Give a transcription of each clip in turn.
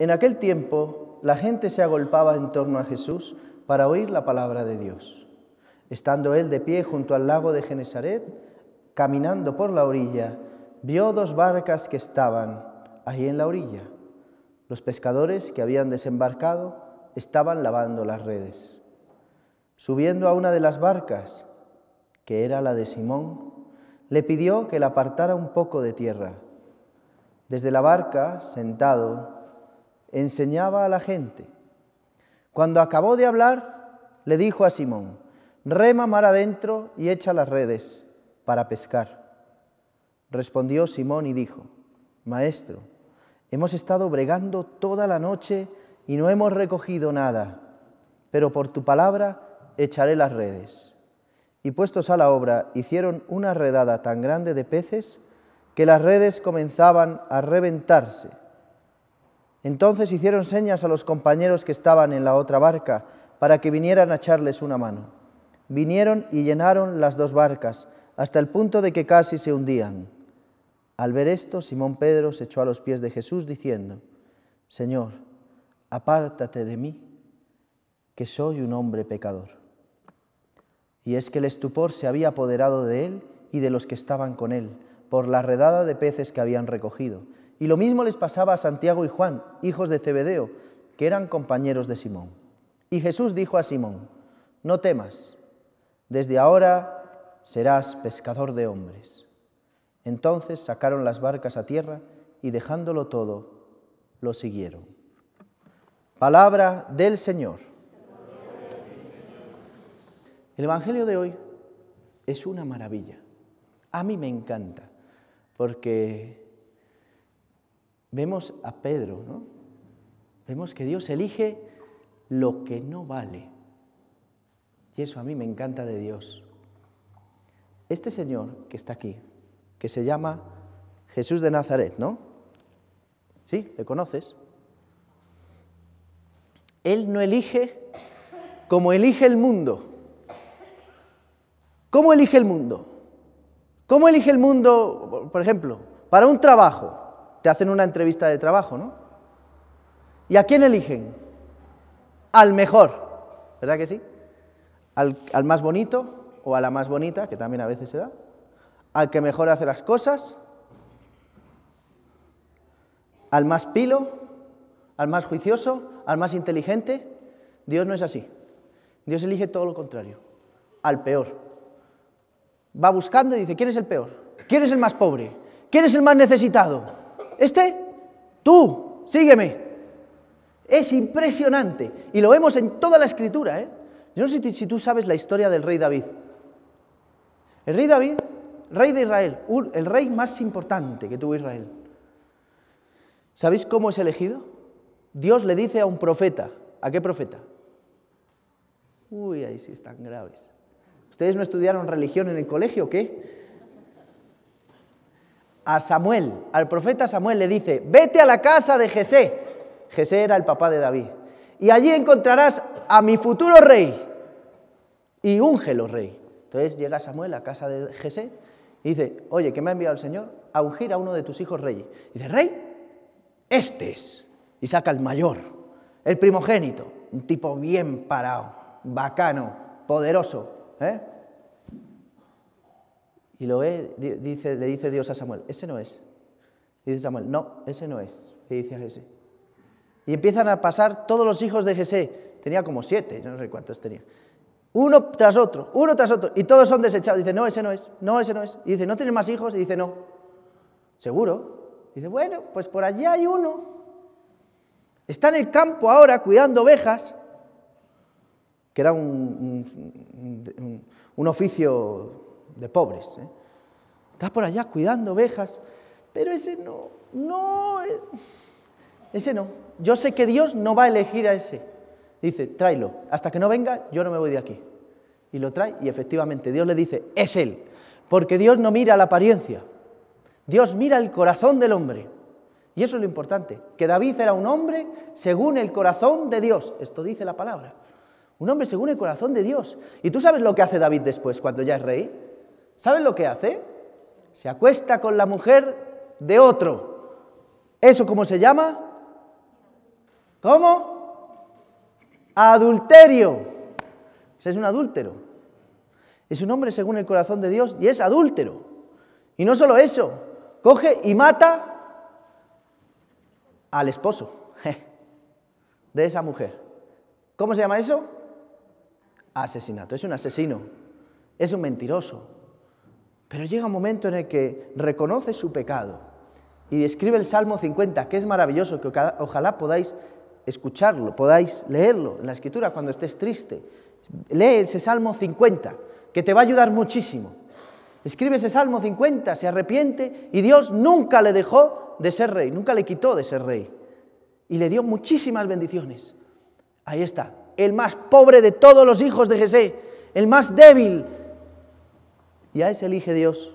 En aquel tiempo la gente se agolpaba en torno a Jesús para oír la palabra de Dios. Estando él de pie junto al lago de Genesaret, caminando por la orilla, vio dos barcas que estaban ahí en la orilla. Los pescadores que habían desembarcado estaban lavando las redes. Subiendo a una de las barcas, que era la de Simón, le pidió que la apartara un poco de tierra. Desde la barca, sentado, enseñaba a la gente. Cuando acabó de hablar, le dijo a Simón, rema mar adentro y echa las redes para pescar. Respondió Simón y dijo, Maestro, hemos estado bregando toda la noche y no hemos recogido nada, pero por tu palabra echaré las redes. Y puestos a la obra, hicieron una redada tan grande de peces que las redes comenzaban a reventarse entonces hicieron señas a los compañeros que estaban en la otra barca para que vinieran a echarles una mano. Vinieron y llenaron las dos barcas hasta el punto de que casi se hundían. Al ver esto, Simón Pedro se echó a los pies de Jesús diciendo, Señor, apártate de mí, que soy un hombre pecador. Y es que el estupor se había apoderado de él y de los que estaban con él por la redada de peces que habían recogido y lo mismo les pasaba a Santiago y Juan, hijos de Zebedeo, que eran compañeros de Simón. Y Jesús dijo a Simón, no temas, desde ahora serás pescador de hombres. Entonces sacaron las barcas a tierra y dejándolo todo, lo siguieron. Palabra del Señor. El Evangelio de hoy es una maravilla. A mí me encanta, porque vemos a Pedro, ¿no? Vemos que Dios elige lo que no vale. Y eso a mí me encanta de Dios. Este señor que está aquí, que se llama Jesús de Nazaret, ¿no? ¿Sí? ¿Le conoces? Él no elige como elige el mundo. ¿Cómo elige el mundo? ¿Cómo elige el mundo, por ejemplo, para un trabajo? te hacen una entrevista de trabajo, ¿no? ¿Y a quién eligen? Al mejor, ¿verdad que sí? Al, más bonito o a la más bonita, que también a veces se da, al que mejor hace las cosas, al más pilo, al más juicioso, al más inteligente. Dios no es así. Dios elige todo lo contrario, al peor. Va buscando y dice, ¿quién es el peor? ¿Quién es el más pobre? ¿Quién es el más necesitado? Este, tú, sígueme. Es impresionante. Y lo vemos en toda la escritura. ¿eh? Yo no sé si, tú sabes la historia del rey David. El rey David, rey de Israel, el rey más importante que tuvo Israel. ¿Sabéis cómo es elegido? Dios le dice a un profeta. ¿A qué profeta? Uy, ahí sí están graves. ¿Ustedes no estudiaron religión en el colegio o qué? a Samuel, al profeta Samuel, le dice, vete a la casa de Jesé. Jesé era el papá de David. Y allí encontrarás a mi futuro rey. Y úngelo rey. Entonces llega Samuel a casa de Jesé y dice, oye, que me ha enviado el Señor a ungir a uno de tus hijos rey. Y dice, rey, este es. Y saca el mayor, el primogénito, un tipo bien parado, bacano, poderoso. ¿eh? Y lo ve, dice, le dice Dios a Samuel, ese no es. Y dice Samuel, no, ese no es. y dice a Jesús. Y empiezan a pasar todos los hijos de Jesús. Tenía como siete, yo no sé cuántos tenía. Uno tras otro, uno tras otro. Y todos son desechados. Dice, no, ese no es. No, ese no es. Y dice, ¿no tienes más hijos? Y dice, no. ¿Seguro? dice, bueno, pues por allí hay uno. Está en el campo ahora cuidando ovejas, que era un, un oficio de pobres. ¿eh? está por allá cuidando ovejas, pero ese no, no, eh, ese no. Yo sé que Dios no va a elegir a ese. Dice, tráelo, hasta que no venga yo no me voy de aquí. Y lo trae y efectivamente Dios le dice, es él, porque Dios no mira la apariencia, Dios mira el corazón del hombre. Y eso es lo importante, que David era un hombre según el corazón de Dios, esto dice la palabra. Un hombre según el corazón de Dios. ¿Y tú sabes lo que hace David después cuando ya es rey? ¿Saben lo que hace? Se acuesta con la mujer de otro. ¿Eso cómo se llama? ¿Cómo? Adulterio. Pues es un adúltero. Es un hombre según el corazón de Dios y es adúltero. Y no solo eso, coge y mata al esposo de esa mujer. ¿Cómo se llama eso? Asesinato. Es un asesino. Es un mentiroso pero llega un momento en el que reconoce su pecado y escribe el Salmo 50, que es maravilloso, que ojalá podáis escucharlo, podáis leerlo en la escritura cuando estés triste. Lee ese Salmo 50, que te va a ayudar muchísimo. Escribe ese Salmo 50, se arrepiente y Dios nunca le dejó de ser rey, nunca le quitó de ser rey. Y le dio muchísimas bendiciones. Ahí está, el más pobre de todos los hijos de Jesús, el más débil, y a ese elige Dios.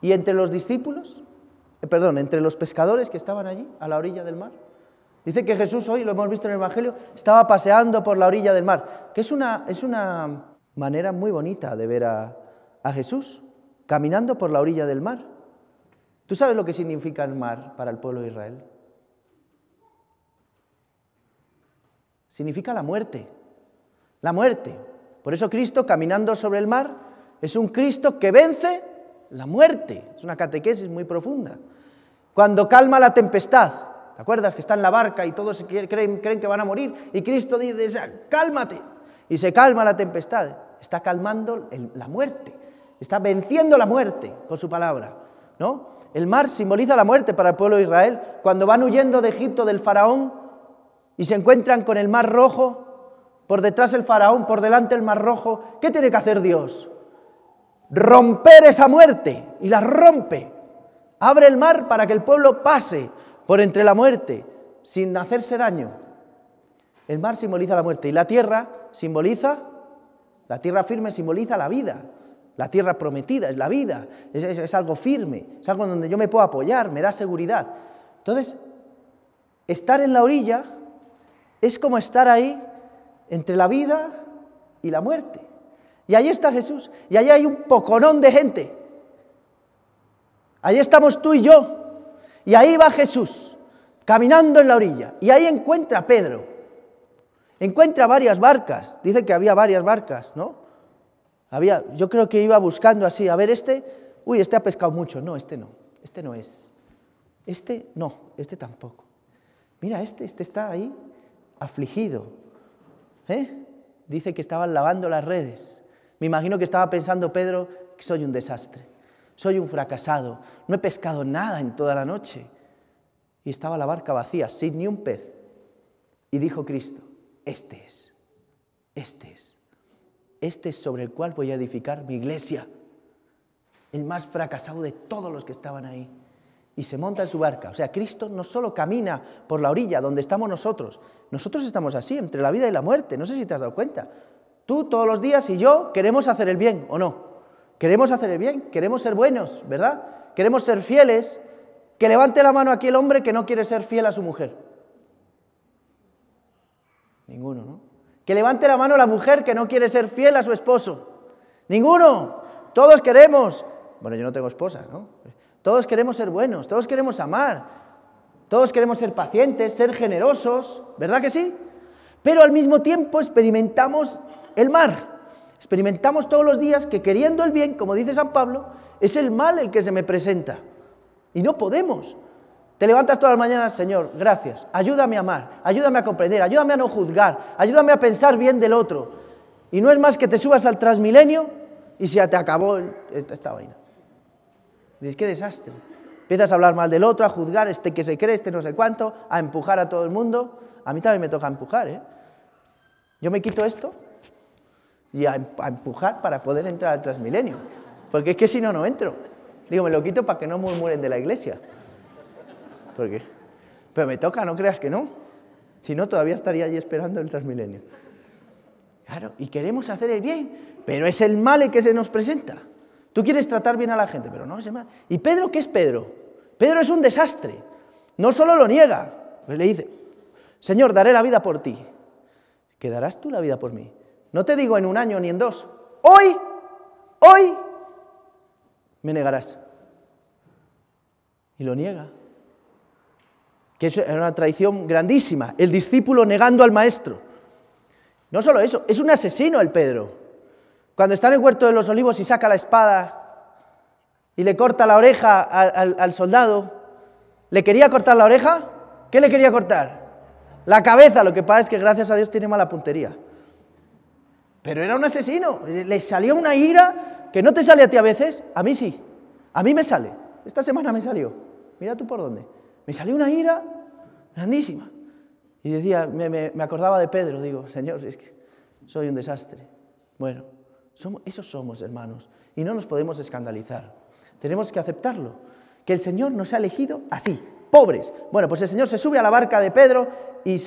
Y entre los discípulos, eh, perdón, entre los pescadores que estaban allí, a la orilla del mar, dice que Jesús hoy, lo hemos visto en el Evangelio, estaba paseando por la orilla del mar, que es una, manera muy bonita de ver a, a Jesús, caminando por la orilla del mar. ¿Tú sabes lo que significa el mar para el pueblo de Israel? Significa la muerte, la muerte. Por eso Cristo, caminando sobre el mar, es un Cristo que vence la muerte. Es una catequesis muy profunda. Cuando calma la tempestad, ¿te acuerdas? Que está en la barca y todos creen, que van a morir. Y Cristo dice, cálmate. Y se calma la tempestad. Está calmando la muerte. Está venciendo la muerte con su palabra. ¿no? El mar simboliza la muerte para el pueblo de Israel. Cuando van huyendo de Egipto del faraón y se encuentran con el mar rojo, por detrás el faraón, por delante el mar rojo, ¿qué tiene que hacer Dios? romper esa muerte y la rompe. Abre el mar para que el pueblo pase por entre la muerte sin hacerse daño. El mar simboliza la muerte y la tierra simboliza, la tierra firme simboliza la vida. La tierra prometida es la vida, es, algo firme, es algo donde yo me puedo apoyar, me da seguridad. Entonces, estar en la orilla es como estar ahí entre la vida y la muerte. Y ahí está Jesús. Y ahí hay un poconón de gente. Ahí estamos tú y yo. Y ahí va Jesús, caminando en la orilla. Y ahí encuentra a Pedro. Encuentra varias barcas. Dice que había varias barcas, ¿no? Había, yo creo que iba buscando así, a ver, este, uy, este ha pescado mucho. No, este no, este no es. Este no, este tampoco. Mira, este, este está ahí afligido. ¿eh? Dice que estaban lavando las redes. Me imagino que estaba pensando Pedro que soy un desastre, soy un fracasado, no he pescado nada en toda la noche. Y estaba la barca vacía, sin ni un pez. Y dijo Cristo, este es, este es, este es sobre el cual voy a edificar mi iglesia, el más fracasado de todos los que estaban ahí. Y se monta en su barca. O sea, Cristo no solo camina por la orilla donde estamos nosotros, nosotros estamos así, entre la vida y la muerte, no sé si te has dado cuenta. Tú todos los días y yo queremos hacer el bien, ¿o no? Queremos hacer el bien, queremos ser buenos, ¿verdad? Queremos ser fieles. Que levante la mano aquí el hombre que no quiere ser fiel a su mujer. Ninguno, ¿no? Que levante la mano la mujer que no quiere ser fiel a su esposo. Ninguno. Todos queremos. Bueno, yo no tengo esposa, ¿no? Todos queremos ser buenos, todos queremos amar, todos queremos ser pacientes, ser generosos, ¿verdad que sí? Pero al mismo tiempo experimentamos el mar. Experimentamos todos los días que queriendo el bien, como dice San Pablo, es el mal el que se me presenta. Y no podemos. Te levantas todas las mañanas, Señor, gracias. Ayúdame a amar, ayúdame a comprender, ayúdame a no juzgar, ayúdame a pensar bien del otro. Y no es más que te subas al transmilenio y se te acabó esta, esta, vaina. Dices, qué desastre. Empiezas a hablar mal del otro, a juzgar, este que se cree, este no sé cuánto, a empujar a todo el mundo. A mí también me toca empujar, ¿eh? Yo me quito esto y em-, a, empujar para poder entrar al Transmilenio. Porque es que si no, no entro. Digo, me lo quito para que no murmuren de la iglesia. Porque, pero me toca, no creas que no. Si no, todavía estaría allí esperando el Transmilenio. Claro, y queremos hacer el bien, pero es el mal el que se nos presenta. Tú quieres tratar bien a la gente, pero no es el mal. ¿Y Pedro qué es Pedro? Pedro es un desastre. No solo lo niega, le dice, Señor, daré la vida por ti quedarás tú la vida por mí. No te digo en un año ni en dos. Hoy, hoy, me negarás. Y lo niega. Que es una traición grandísima. El discípulo negando al maestro. No solo eso, es un asesino el Pedro. Cuando está en el huerto de los olivos y saca la espada y le corta la oreja al, al soldado, ¿le quería cortar la oreja? ¿Qué le quería cortar? La cabeza, lo que pasa es que gracias a Dios tiene mala puntería. Pero era un asesino, le salió una ira que no te sale a ti a veces, a mí sí, a mí me sale. Esta semana me salió, mira tú por dónde. Me salió una ira grandísima. Y decía, me, acordaba de Pedro, digo, Señor, soy un desastre. Bueno, somos, esos somos, hermanos, y no nos podemos escandalizar. Tenemos que aceptarlo, que el Señor nos ha elegido así, pobres. Bueno, pues el Señor se sube a la barca de Pedro y,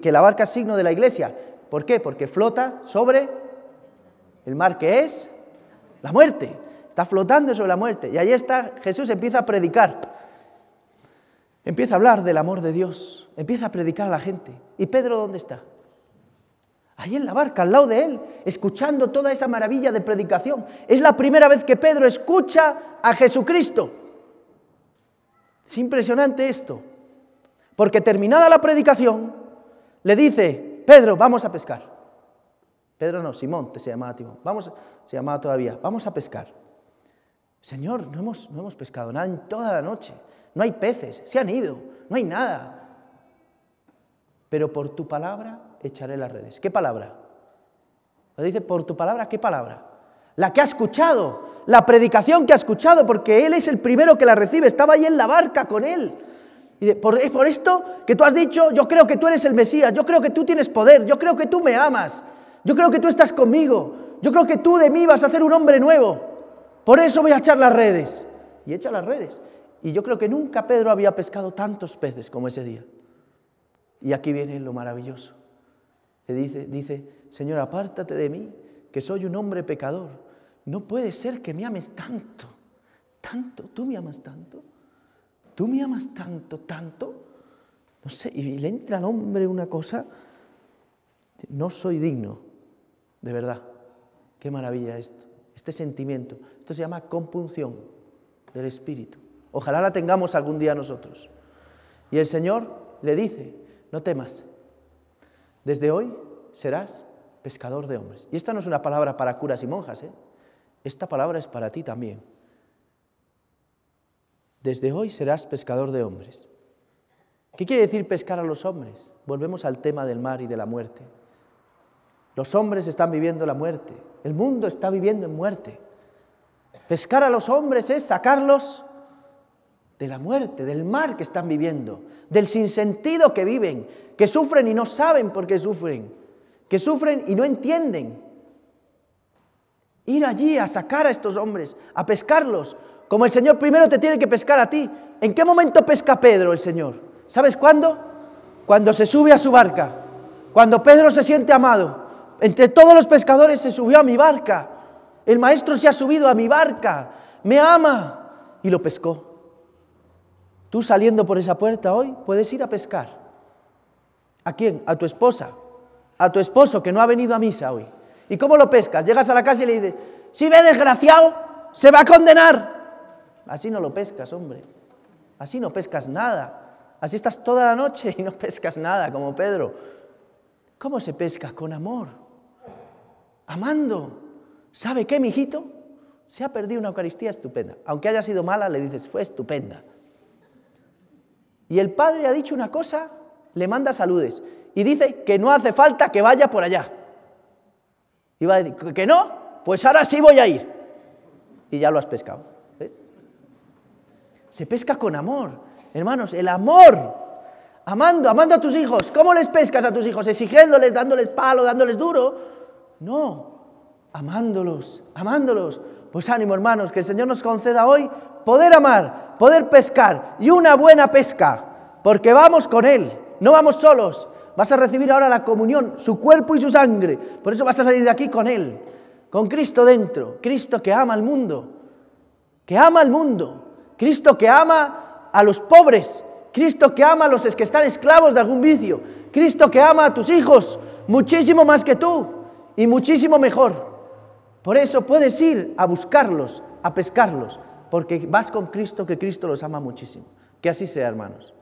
que la barca es signo de la iglesia. ¿Por qué? Porque flota sobre el mar que es la muerte. Está flotando sobre la muerte. Y ahí está, Jesús empieza a predicar. Empieza a hablar del amor de Dios. Empieza a predicar a la gente. ¿Y Pedro dónde está? Ahí en la barca, al lado de él, escuchando toda esa maravilla de predicación. Es la primera vez que Pedro escucha a Jesucristo. Es impresionante esto, porque terminada la predicación, le dice, Pedro, vamos a pescar. Pedro no, Simón, te se llamaba Timón, vamos, se llamaba todavía, vamos a pescar. Señor, no hemos, no hemos pescado nada en toda la noche, no hay peces, se han ido, no hay nada. Pero por tu palabra echaré las redes. ¿Qué palabra? Le dice, por tu palabra, ¿qué palabra? La que ha escuchado, la predicación que ha escuchado, porque él es el primero que la recibe, estaba ahí en la barca con él. Y por, esto que tú has dicho, yo creo que tú eres el Mesías, yo creo que tú tienes poder, yo creo que tú me amas, yo creo que tú estás conmigo, yo creo que tú de mí vas a hacer un hombre nuevo. Por eso voy a echar las redes. Y echa las redes. Y yo creo que nunca Pedro había pescado tantos peces como ese día. Y aquí viene lo maravilloso. Le dice, dice, Señor, apártate de mí, que soy un hombre pecador no puede ser que me ames tanto, tanto, tú me amas tanto, tú me amas tanto, tanto. No sé, y le entra al hombre una cosa, no soy digno, de verdad. Qué maravilla esto, este sentimiento. Esto se llama compunción del espíritu. Ojalá la tengamos algún día nosotros. Y el Señor le dice, no temas, desde hoy serás pescador de hombres. Y esta no es una palabra para curas y monjas, ¿eh? Esta palabra es para ti también. Desde hoy serás pescador de hombres. ¿Qué quiere decir pescar a los hombres? Volvemos al tema del mar y de la muerte. Los hombres están viviendo la muerte. El mundo está viviendo en muerte. Pescar a los hombres es sacarlos de la muerte, del mar que están viviendo, del sinsentido que viven, que sufren y no saben por qué sufren, que sufren y no entienden, Ir allí a sacar a estos hombres, a pescarlos, como el Señor primero te tiene que pescar a ti. ¿En qué momento pesca Pedro el Señor? ¿Sabes cuándo? Cuando se sube a su barca, cuando Pedro se siente amado. Entre todos los pescadores se subió a mi barca. El maestro se ha subido a mi barca. Me ama. Y lo pescó. Tú saliendo por esa puerta hoy puedes ir a pescar. ¿A quién? A tu esposa. A tu esposo que no ha venido a misa hoy. ¿Y cómo lo pescas? Llegas a la casa y le dices, si ve desgraciado, se va a condenar. Así no lo pescas, hombre. Así no pescas nada. Así estás toda la noche y no pescas nada, como Pedro. ¿Cómo se pesca? Con amor. Amando. ¿Sabe qué, mijito? Se ha perdido una Eucaristía estupenda. Aunque haya sido mala, le dices, fue estupenda. Y el padre ha dicho una cosa, le manda saludes. Y dice que no hace falta que vaya por allá. Y va a decir, que no, pues ahora sí voy a ir. Y ya lo has pescado. ¿ves? Se pesca con amor. Hermanos, el amor. Amando, amando a tus hijos. ¿Cómo les pescas a tus hijos? ¿Exigiéndoles, dándoles palo, dándoles duro? No, amándolos, amándolos. Pues ánimo, hermanos, que el Señor nos conceda hoy poder amar, poder pescar y una buena pesca, porque vamos con Él, no vamos solos. Vas a recibir ahora la comunión, su cuerpo y su sangre. Por eso vas a salir de aquí con Él, con Cristo dentro. Cristo que ama al mundo, que ama al mundo. Cristo que ama a los pobres. Cristo que ama a los que están esclavos de algún vicio. Cristo que ama a tus hijos muchísimo más que tú y muchísimo mejor. Por eso puedes ir a buscarlos, a pescarlos, porque vas con Cristo, que Cristo los ama muchísimo. Que así sea, hermanos.